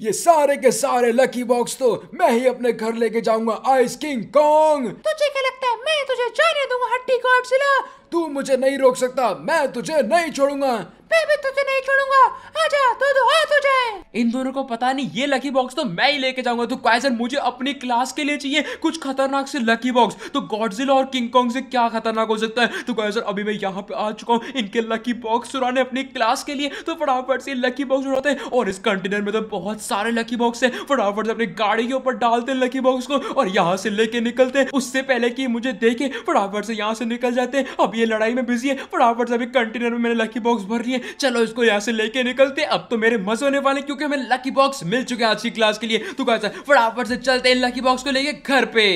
ये सारे के सारे लकी बॉक्स तो मैं ही अपने घर लेके जाऊंगा आइस किंग कॉन्ग तुझे क्या लगता है मैं तुझे जाने दूंगा हड्डी सिला तू मुझे नहीं रोक सकता मैं तुझे नहीं छोड़ूंगा तुझे नहीं छोड़ूंगा आजा हो इन दोनों को पता नहीं ये लकी बॉक्स तो मैं ही लेके जाऊंगा तो क्वेश्चन मुझे अपनी क्लास के लिए चाहिए कुछ खतरनाक से लकी बॉक्स तो गॉडजिला और किंग कॉन्ग से क्या खतरनाक हो सकता है तो क्वेश्चन अभी मैं यहाँ पे आ चुका हूँ इनके लकी बॉक्स चुराने अपनी क्लास के लिए तो फटाफट से लकी बॉक्स उड़ाते हैं और इस कंटेनर में तो बहुत सारे लकी बॉक्स है फटाफट से अपनी गाड़ी के ऊपर डालते हैं लकी बॉक्स को और यहाँ से लेके निकलते हैं उससे पहले की मुझे देखे फटाफट से यहाँ से निकल जाते हैं अब ये लड़ाई में बिजी है फटाफट से अभी कंटेनर में मैंने लकी बॉक्स भर लिए है चलो इसको यहाँ से लेके निकलते अब तो मेरे मजे होने वाले क्योंकि हमें लकी बॉक्स मिल चुके हैं आज की क्लास के लिए तो कहा फटाफट से चलते हैं लकी बॉक्स को लेके घर पे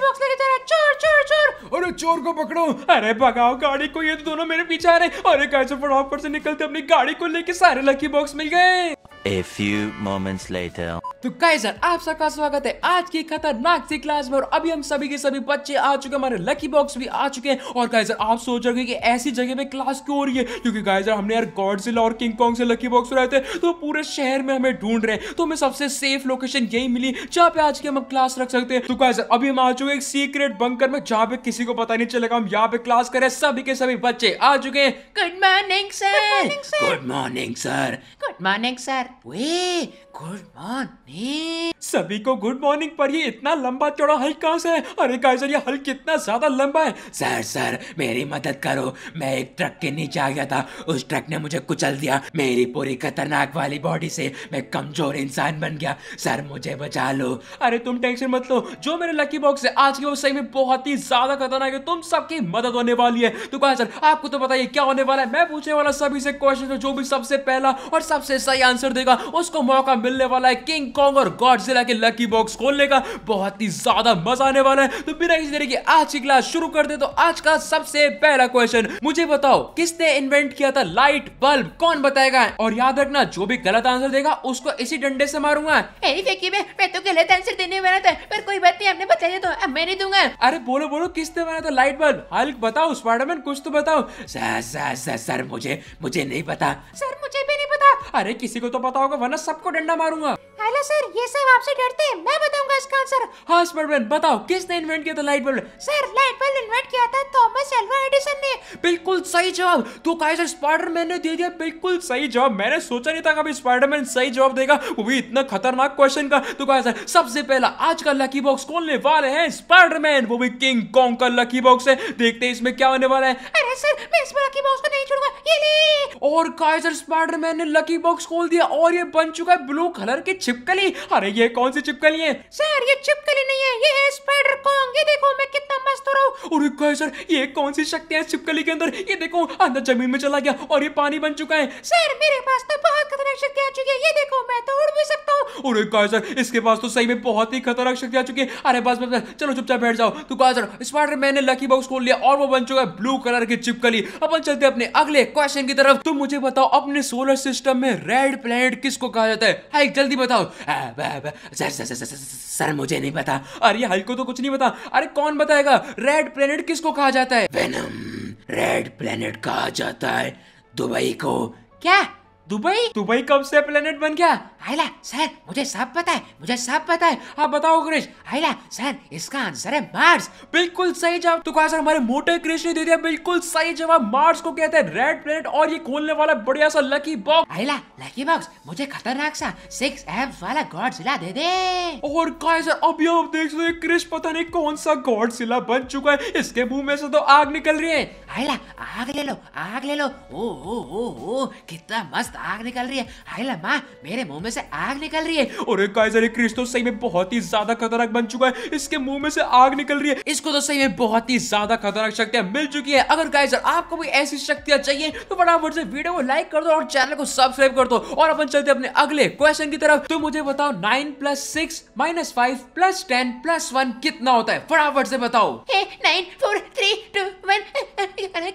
बॉक्स लेके चोर चोर चोर अरे चोर को पकड़ो अरे भगाओ गाड़ी को ये तो दोनों मेरे पीछे आ रहे अरे कैसे फटाफट से निकलते अपनी गाड़ी को लेके सारे लकी बॉक्स मिल गए A few moments later. तो कई सर आप सबका स्वागत है आज की खतरनाक सी क्लास में और अभी हम सभी के सभी बच्चे आ चुके हमारे लकी बॉक्स भी आ चुके हैं और कई सर आप सोच रहे कि ऐसी जगह पे क्लास क्यों हो रही है क्योंकि कई सर हमने यार गॉड से और किंग कॉन्ग से लकी बॉक्स रहे थे तो पूरे शहर में हमें ढूंढ रहे हैं तो हमें सबसे सेफ लोकेशन यही मिली जहाँ पे आज की हम क्लास रख सकते हैं तो कई सर अभी हम आ चुके हैं सीक्रेट बंकर में जहाँ पे किसी को पता नहीं चलेगा हम यहाँ पे क्लास करें सभी के सभी बच्चे आ चुके हैं good morning sir good morning sir good morning sir वे गुड मॉर्निंग सभी को गुड मॉर्निंग पर ये इतना लंबा चौड़ा हल कहाँ से है अरे काइजर ये हल कितना ज्यादा लंबा है सर सर मेरी मदद करो मैं एक ट्रक के नीचे आ गया था उस ट्रक ने मुझे कुचल दिया मेरी पूरी खतरनाक वाली बॉडी से मैं कमजोर इंसान बन गया सर मुझे बचा लो अरे तुम टेंशन मत लो जो मेरे लकी बॉक्स है आज के वो सही में बहुत ही ज्यादा खतरनाक है तुम सबकी मदद होने वाली है तो कहा सर आपको तो बताइए क्या होने वाला है मैं पूछने वाला सभी से क्वेश्चन जो भी सबसे पहला और सबसे सही आंसर देगा उसको मौका मिलने वाला है किंग कॉ कॉन्ग और गॉडजिला के लकी बॉक्स खोलने का बहुत ही ज्यादा मजा आने वाला है तो बिना किसी तरीके आज की क्लास शुरू कर दे तो आज का सबसे पहला क्वेश्चन मुझे बताओ किसने इन्वेंट किया था लाइट बल्ब कौन बताएगा और याद रखना जो भी गलत आंसर देगा उसको इसी डंडे से मारूंगा मैं तो गलत आंसर देने वाला था पर कोई बात नहीं तो अब मैं नहीं दूंगा अरे बोलो बोलो किसने बनाया था लाइट बल्ब हल्क बताओ स्पाइडरमैन कुछ तो बताओ सर सर सर सर मुझे मुझे नहीं पता सर मुझे भी नहीं अरे किसी को तो पता होगा वरना सबको डंडा मारूंगा हेलो सर ये सब आपसे डरते हैं मैं बताऊंगा इसका आंसर हाँ स्पाइडरमैन बताओ किसने इन्वेंट किया था light bulb sir light bulb invent किया था थॉमस एल्वा एडिसन ने बिल्कुल सही जवाब तो काइजर स्पाइडरमैन ने दे दिया बिल्कुल सही जवाब मैंने सोचा नहीं था कभी स्पाइडरमैन सही जवाब देगा वो भी इतना खतरनाक क्वेश्चन का तो काइजर सबसे पहला आज का लकी बॉक्स खोलने वाले हैं स्पाइडरमैन वो भी किंग कॉन्ग का लकी बॉक्स है देखते हैं इसमें क्या होने वाला है सर मैं इस लकी बॉक्स को नहीं छोड़ूंगा ये ले और काइजर स्पाइडरमैन ने लकी बॉक्स खोल दिया और ये बन चुका है ब्लू कलर की छिपकली अरे ये कौन सी छिपकली है सर ये छिपकली नहीं है ये है स्पाइडर कॉन्ग ये देखो मैं कितना मस्त हो रहा हूं और काइजर ये कौन सी शक्तियां छिपकली के अंदर ये देखो अंदर जमीन में चला गया और ये पानी बन चुका है सर मेरे पास तो बहुत खतरनाक शक्ति आ चुकी है ये देखो मैं तो उड़ भी सकता हूँ और काइजर इसके पास तो सही में बहुत ही खतरनाक शक्ति आ चुकी है अरे बस बस चलो चुपचाप बैठ जाओ तो काइजर स्पाइडरमैन ने लकी बॉक्स खोल लिया और वो बन चुका है ब्लू कलर की चिपकली अपन चलते अपने अगले क्वेश्चन की तरफ तुम तो मुझे बताओ अपने सोलर सिस्टम में रेड प्लेनेट किसको कहा जाता है हाइक जल्दी बताओ सर सर सर सर मुझे नहीं पता अरे हाइक को तो कुछ नहीं पता अरे कौन बताएगा रेड प्लेनेट किसको कहा जाता है वेनम रेड प्लेनेट कहा जाता है दुबई को क्या दुबई दुबई कब से प्लेनेट बन गया आयला सर मुझे सब पता है मुझे सब पता है आप बताओ क्रिश आयला सर इसका आंसर है मार्स बिल्कुल सही जवाब तो कहा सर हमारे मोटे क्रिश ने दे दिया बिल्कुल सही जवाब मार्स को कहते हैं रेड प्लेनेट और ये खोलने वाला बढ़िया सा लकी बॉक्स आयला लकी बॉक्स मुझे खतरनाक सा सिक्स एफ वाला गॉड सिला दे दे और कहा सर अभी आप देख सकते क्रिश पता नहीं कौन सा गॉड सिला बन चुका है इसके मुंह में से तो आग निकल रही है आयला आग ले लो आग ले लो ओ हो हो कितना मस्त आग निकल रही है आयला माँ मेरे मुंह में से आग निकल रही है और एक काइजर क्रिस्टो तो सही में बहुत ही ज्यादा खतरनाक बन चुका है इसके मुंह में से आग निकल रही है इसको तो सही में बहुत ही ज्यादा खतरनाक शक्तियां मिल चुकी है अगर काइजर आपको भी ऐसी शक्तियां चाहिए तो फटाफट से वीडियो को लाइक कर दो और चैनल को सब्सक्राइब कर दो और अपन चलते अपने अगले क्वेश्चन की तरफ तो मुझे बताओ nine plus six minus five plus ten plus one कितना होता है फटाफट से बताओ nine four three two one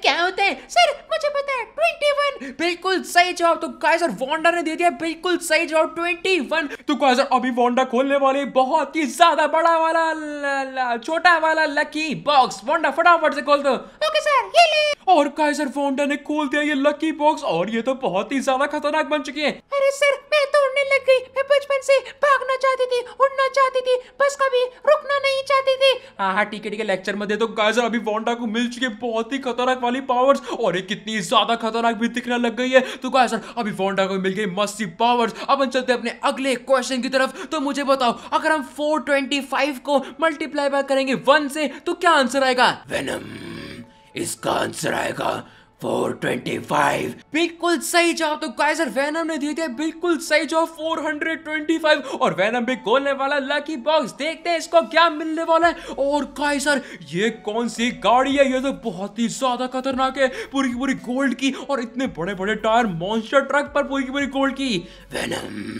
क्या होता है सर मुझे पता है ट्वेंटी वन बिल्कुल सही जवाब तो काइजर वॉन्डर ने दे दिया बिल्कुल सही जवाब 2021 तो गाइजर अभी वोंडा खोलने वाले बहुत ही ज्यादा बड़ा वाला छोटा वाला लकी बॉक्स वोंडा फटाफट से खोल दो ओके सर ये ले और काइजर फोंडा ने खोल दिया ये लकी बॉक्स और ये तो बहुत ही ज्यादा खतरनाक बन चुकी है अरे सर मैं तो उड़ने लग गई मैं बचपन से भागना चाहती थी उड़ना चाहती थी बस कभी रुकना नहीं चाहती थी हाँ, हाँ ठीक है ठीक है लेक्चर में दे तो काइजर अभी फोंडा को मिल चुकी है बहुत ही खतरनाक वाली पावर्स और ये कितनी ज्यादा खतरनाक भी दिखने लग गई है तो काइजर अभी फोंडा को मिल गई मस्ती पावर्स अब हम चलते अपने अगले क्वेश्चन की तरफ तो मुझे बताओ अगर हम 425 को मल्टीप्लाई बाय करेंगे वन से तो क्या आंसर आएगा वेनम इसका आंसर आएगा 425 बिल्कुल सही जवाब तो गाइस और वैनम ने थे बिल्कुल सही जवाब 425 और वैनम भी खोलने वाला लकी बॉक्स देखते हैं इसको क्या मिलने वाला है और गाइस ये कौन सी गाड़ी है ये तो बहुत ही ज्यादा खतरनाक है पूरी की पूरी गोल्ड की और इतने बड़े बड़े टायर मॉन्स्टर ट्रक पर पूरी की पूरी गोल्ड की वैनम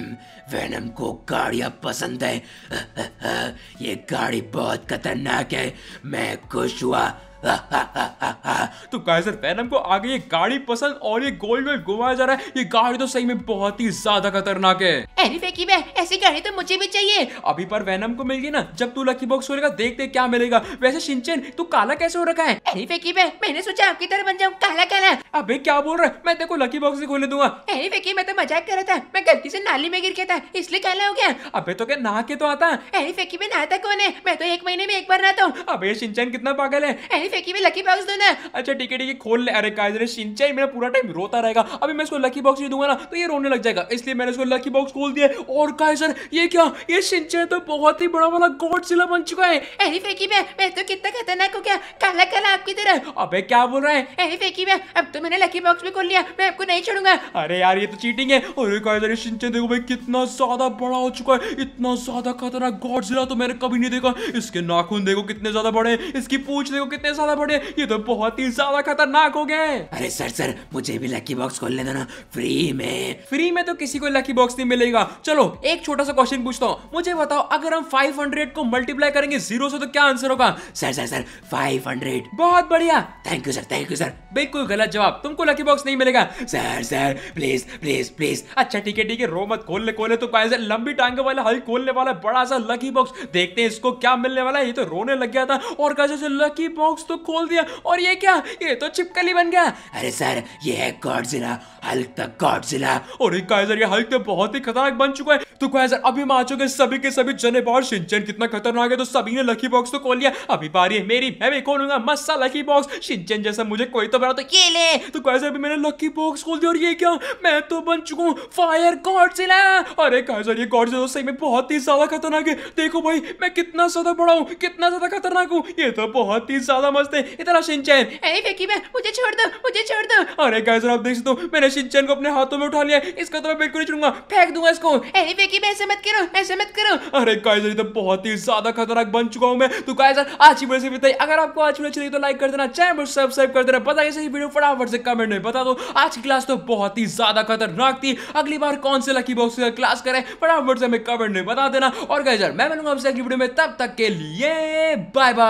वैनम को गाड़िया पसंद है ये गाड़ी बहुत खतरनाक है मैं खुश हुआ तो काइजर पैनम को आगे ये गाड़ी पसंद और ये गोल गोल घुमाया जा रहा है ये गाड़ी तो सही में बहुत ही ज्यादा खतरनाक है ऐसी गाड़ी तो मुझे भी चाहिए अभी पर वैनम को मिल गई ना जब तू लकी बॉक्स खोलेगा देखते क्या मिलेगा वैसे सिंचन तू काला कैसे हो रखा है अरे फेकी मैं मैंने सोचा आपकी तरह बन जाऊँ काला काला अबे क्या बोल रहा है मैं तेको लकी बॉक्स खोले दूंगा अरे फेकी मैं तो मजाक कर रहा था मैं गलती से नाली में गिर गया था इसलिए काला हो गया अभी तो क्या नहा के तो आता अरे फेकी में नहाता कौन है मैं तो एक महीने में एक बार रहता हूँ अभी सिंचन कितना पागल है फेंकी मैं लकी बॉक्स देना है अच्छा ठीक है ठीक है खोल ले अरे काजरे सिंचाई मेरा पूरा टाइम रोता रहेगा अभी मैं इसको लकी बॉक्स दूंगा ना तो ये रोने लग जाएगा इसलिए मैंने इसको लकी बॉक्स खोल दिया और काजर ये क्या ये सिंचाई तो बहुत ही बड़ा वाला सिला बन चुका है अरे फेंकी मैं मैं तो कितना खतरनाक हो गया काला काला आपकी तरह अबे क्या बोल रहा है अरे फेंकी मैं अब तो मैंने लकी बॉक्स भी खोल लिया मैं आपको नहीं छोड़ूंगा अरे यार ये तो चीटिंग है अरे काजर सिंचाई देखो भाई कितना ज्यादा बड़ा हो चुका है इतना ज्यादा खतरनाक सिला तो मैंने कभी नहीं देखा इसके नाखून देखो कितने ज्यादा बड़े हैं इसकी पूछ देखो कितने ज्यादा बड़े ये तो बहुत ही ज्यादा खतरनाक हो गए अरे सर सर मुझे भी लकी बॉक्स खोल ले देना फ्री में फ्री में तो किसी को लकी बॉक्स नहीं मिलेगा चलो एक छोटा सा क्वेश्चन पूछता हूँ मुझे बताओ अगर हम 500 को मल्टीप्लाई करेंगे जीरो से तो क्या आंसर होगा सर सर सर 500 बहुत बढ़िया thank you sir thank you sir बिल्कुल गलत जवाब तुमको लकी बॉक्स नहीं मिलेगा sir sir please please please अच्छा ठीक है ठीक है रो मत खोल ले खोले तो लंबी टांगे वाला हल खोलने वाला बड़ा सा लकी बॉक्स देखते हैं इसको क्या मिलने वाला है ये तो रोने लग गया था और कैसे लकी बॉक्स तो खोल दिया और ये क्या ये तो छिपकली बन गया अरे सर ये है गॉडजिला हल्क द गॉडजिला और काइजर ये हल्क तो बहुत ही खतरनाक बन चुका है तो काइजर अभी हम चुके सभी के सभी जने और शिंचन कितना खतरनाक है तो सभी ने लकी बॉक्स तो खोल लिया अभी बारी है मेरी मैं भी खोलूंगा मस्सा लकी बॉक्स शिंचन जैसा मुझे कोई तो बना तो ये ले तो काइजर अभी मैंने लकी बॉक्स खोल दिया और ये क्या मैं तो बन चुका हूँ फायर गॉडजिला अरे काइजर ये गॉडजिला तो सही में बहुत ही ज्यादा खतरनाक है देखो भाई मैं कितना ज्यादा बड़ा हूँ कितना ज्यादा खतरनाक हूँ ये तो बहुत ही ज्यादा पहुंचते इतना शिनचैन अरे फेंकी मैं मुझे छोड़ दो मुझे छोड़ दो अरे कैसे आप देख सकते हो मैंने शिनचैन को अपने हाथों में उठा लिया इसका तो मैं बिल्कुल नहीं छोड़ूंगा फेंक दूंगा इसको अरे फेंकी मैं ऐसे मत करो ऐसे मत करो अरे कैसे तो बहुत ही ज्यादा खतरनाक बन चुका हूँ मैं तो कैसे आज की वीडियो से बताइए अगर आपको आज वीडियो अच्छी लगी तो लाइक कर देना चैनल को सब्सक्राइब कर देना पता ऐसे वीडियो फटाफट से कमेंट में बता दो आज की क्लास तो बहुत ही ज्यादा खतरनाक थी अगली बार कौन से लकी बॉक्स क्लास करें फटाफट से हमें कमेंट में बता देना और कैसे मैं मिलूंगा आपसे अगली वीडियो में तब तक के लिए बाय बाय